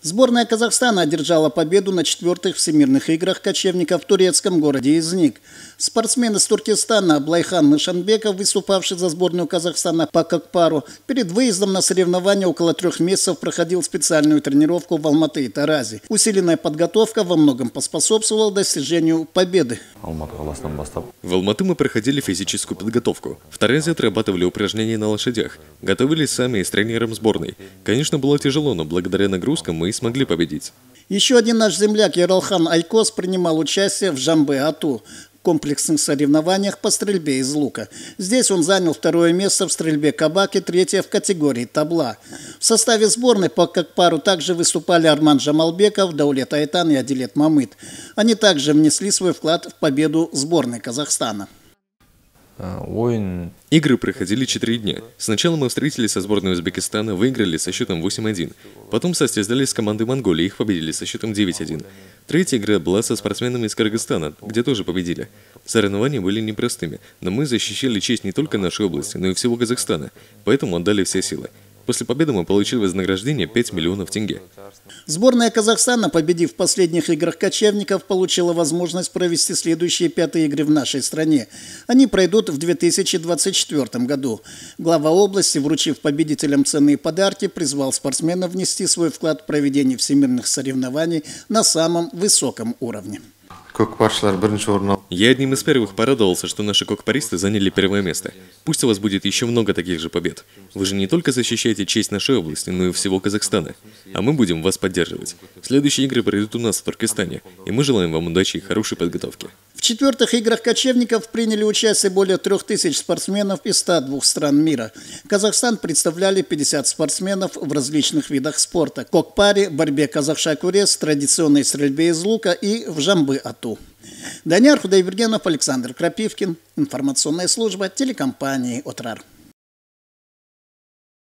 Сборная Казахстана одержала победу на четвертых всемирных играх кочевников в турецком городе Изник. Спортсмен из Туркестана Аблайхан Мышанбеков, выступавший за сборную Казахстана по Кокпару, перед выездом на соревнования около трех месяцев проходил специальную тренировку в Алматы и Таразе. Усиленная подготовка во многом поспособствовала достижению победы. В Алматы мы проходили физическую подготовку. В Таразе отрабатывали упражнения на лошадях. Готовились сами и с тренером сборной. Конечно, было тяжело, но благодаря нагрузкам мы и смогли победить. Еще один наш земляк Ералхан Айкос принимал участие в Жамбе-Ату, комплексных соревнованиях по стрельбе из лука. Здесь он занял второе место в стрельбе кабак и третье в категории табла. В составе сборной по как пару также выступали Арман Жамалбеков, Даулет Айтан и Аделет Мамыт. Они также внесли свой вклад в победу сборной Казахстана. Игры проходили 4 дня. Сначала мы встретились со сборной Узбекистана, выиграли со счетом 8-1. Потом состязались с командой Монголии, их победили со счетом 9-1. Третья игра была со спортсменами из Кыргызстана, где тоже победили. Соревнования были непростыми, но мы защищали честь не только нашей области, но и всего Казахстана, поэтому отдали все силы. После победы мы получили вознаграждение 5 миллионов тенге. Сборная Казахстана, победив в последних играх кочевников, получила возможность провести следующие пятые игры в нашей стране. Они пройдут в 2024 году. Глава области, вручив победителям ценные подарки, призвал спортсменов внести свой вклад в проведение всемирных соревнований на самом высоком уровне. Я одним из первых порадовался, что наши кокпаристы заняли первое место. Пусть у вас будет еще много таких же побед. Вы же не только защищаете честь нашей области, но и всего Казахстана. А мы будем вас поддерживать. Следующие игры пройдут у нас в Туркестане, и мы желаем вам удачи и хорошей подготовки. В четвертых играх кочевников приняли участие более трех тысяч спортсменов из 102 стран мира. Казахстан представляли 50 спортсменов в различных видах спорта. Кокпаре, борьбе казахша-курец, традиционной стрельбе из лука и в жамбы-ату. Даниар Худайбергенов, Александр Крапивкин, информационная служба телекомпании «Отрар».